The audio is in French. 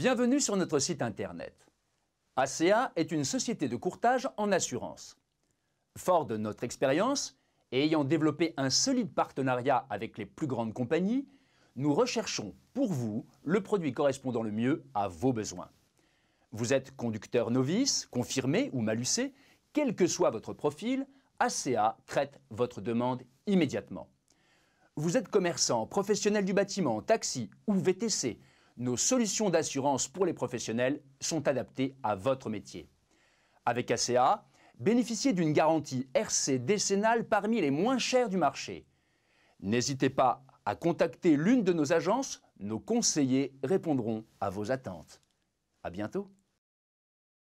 Bienvenue sur notre site internet. ACA est une société de courtage en assurance. Fort de notre expérience et ayant développé un solide partenariat avec les plus grandes compagnies, nous recherchons pour vous le produit correspondant le mieux à vos besoins. Vous êtes conducteur novice, confirmé ou malucé, quel que soit votre profil, ACA traite votre demande immédiatement. Vous êtes commerçant, professionnel du bâtiment, taxi ou VTC, nos solutions d'assurance pour les professionnels sont adaptées à votre métier. Avec ACA, bénéficiez d'une garantie RC décennale parmi les moins chères du marché. N'hésitez pas à contacter l'une de nos agences, nos conseillers répondront à vos attentes. À bientôt.